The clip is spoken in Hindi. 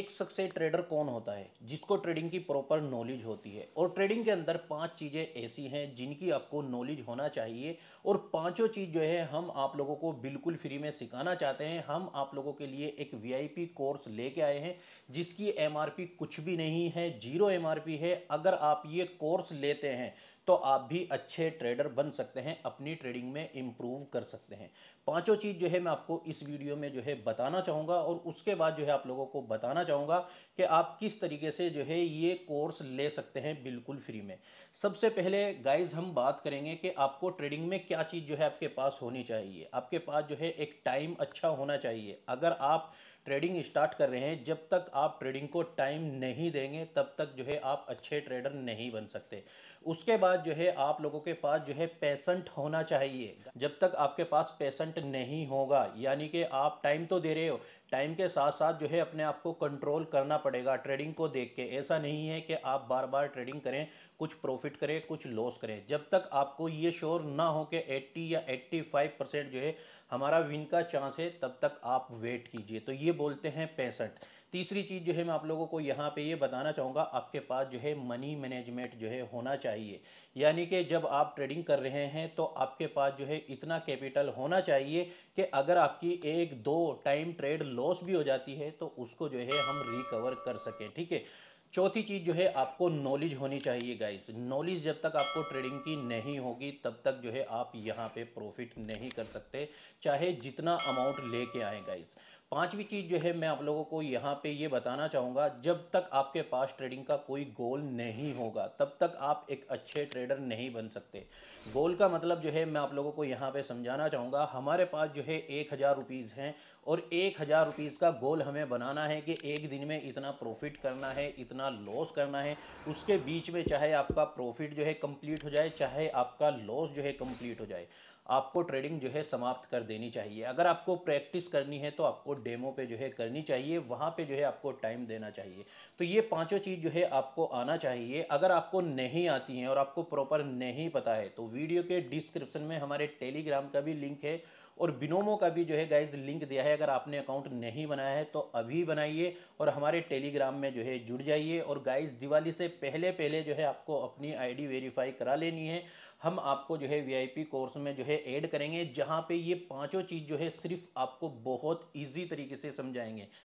एक सक्सेस ट्रेडर कौन होता है जिसको ट्रेडिंग की प्रॉपर नॉलेज होती है और ट्रेडिंग के अंदर पांच चीज़ें ऐसी हैं जिनकी आपको नॉलेज होना चाहिए और पांचों चीज़ जो है हम आप लोगों को बिल्कुल फ्री में सिखाना चाहते हैं हम आप लोगों के लिए एक वीआईपी कोर्स लेके आए हैं जिसकी एमआरपी कुछ भी नहीं है जीरो एम है अगर आप ये कोर्स लेते हैं तो आप भी अच्छे ट्रेडर बन सकते हैं अपनी ट्रेडिंग में इम्प्रूव कर सकते हैं पांचों चीज़ जो है मैं आपको इस वीडियो में जो है बताना चाहूँगा और उसके बाद जो है आप लोगों को बताना चाहूँगा कि आप किस तरीके से जो है ये कोर्स ले सकते हैं बिल्कुल फ्री में सबसे पहले गाइज हम बात करेंगे कि आपको ट्रेडिंग में क्या चीज़ जो है आपके पास होनी चाहिए आपके पास जो है एक टाइम अच्छा होना चाहिए अगर आप ट्रेडिंग स्टार्ट कर रहे हैं जब तक आप ट्रेडिंग को टाइम नहीं देंगे तब तक जो है आप अच्छे ट्रेडर नहीं बन सकते उसके बाद जो है आप लोगों के पास जो है पेशेंट होना चाहिए जब तक आपके पास पेशेंट नहीं होगा यानी कि आप टाइम तो दे रहे हो टाइम के साथ साथ जो है अपने आप को कंट्रोल करना पड़ेगा ट्रेडिंग को देख के ऐसा नहीं है कि आप बार बार ट्रेडिंग करें कुछ प्रॉफिट करें कुछ लॉस करें जब तक आपको ये श्योर ना हो कि 80 या 85 परसेंट जो है हमारा विन का चांस है तब तक आप वेट कीजिए तो ये बोलते हैं पैंसठ तीसरी चीज़ जो है मैं आप लोगों को यहाँ पे ये बताना चाहूँगा आपके पास जो है मनी मैनेजमेंट जो है होना चाहिए यानी कि जब आप ट्रेडिंग कर रहे हैं तो आपके पास जो है इतना कैपिटल होना चाहिए कि अगर आपकी एक दो टाइम ट्रेड लॉस भी हो जाती है तो उसको जो है हम रिकवर कर सकें ठीक है चौथी चीज़ जो है आपको नॉलेज होनी चाहिए गाइस नॉलेज जब तक आपको ट्रेडिंग की नहीं होगी तब तक जो है आप यहाँ पे प्रॉफिट नहीं कर सकते चाहे जितना अमाउंट लेके आए गाइस पांचवी चीज़ जो है मैं आप लोगों को यहाँ पे ये बताना चाहूँगा जब तक आपके पास ट्रेडिंग का कोई गोल नहीं होगा तब तक आप एक अच्छे ट्रेडर नहीं बन सकते गोल का मतलब जो है मैं आप लोगों को यहाँ पे समझाना चाहूँगा हमारे पास जो है एक हज़ार रुपीज़ हैं और एक हज़ार रुपीज़ का गोल हमें बनाना है कि एक दिन में इतना प्रॉफिट करना है इतना लॉस करना है उसके बीच में चाहे आपका प्रॉफिट जो है कंप्लीट हो जाए चाहे आपका लॉस जो है कंप्लीट हो जाए आपको ट्रेडिंग जो है समाप्त कर देनी चाहिए अगर आपको प्रैक्टिस करनी है तो आपको डेमो पे जो है करनी चाहिए वहाँ पे जो है आपको टाइम देना चाहिए तो ये पांचों चीज़ जो है आपको आना चाहिए अगर आपको नहीं आती हैं और आपको प्रॉपर नहीं पता है तो वीडियो के डिस्क्रिप्शन में हमारे टेलीग्राम का भी लिंक है और बिनोमो का भी जो है गाइज लिंक दिया है है अगर आपने अकाउंट नहीं बनाया है तो अभी बनाइए और हमारे टेलीग्राम में जो है जुड़ जाइए और गाइस दिवाली से पहले पहले जो है आपको अपनी आईडी वेरीफाई करा लेनी है हम आपको जो है वीआईपी कोर्स में जो है ऐड करेंगे जहां पे ये पांचों चीज़ जो है सिर्फ आपको बहुत ईजी तरीके से समझाएंगे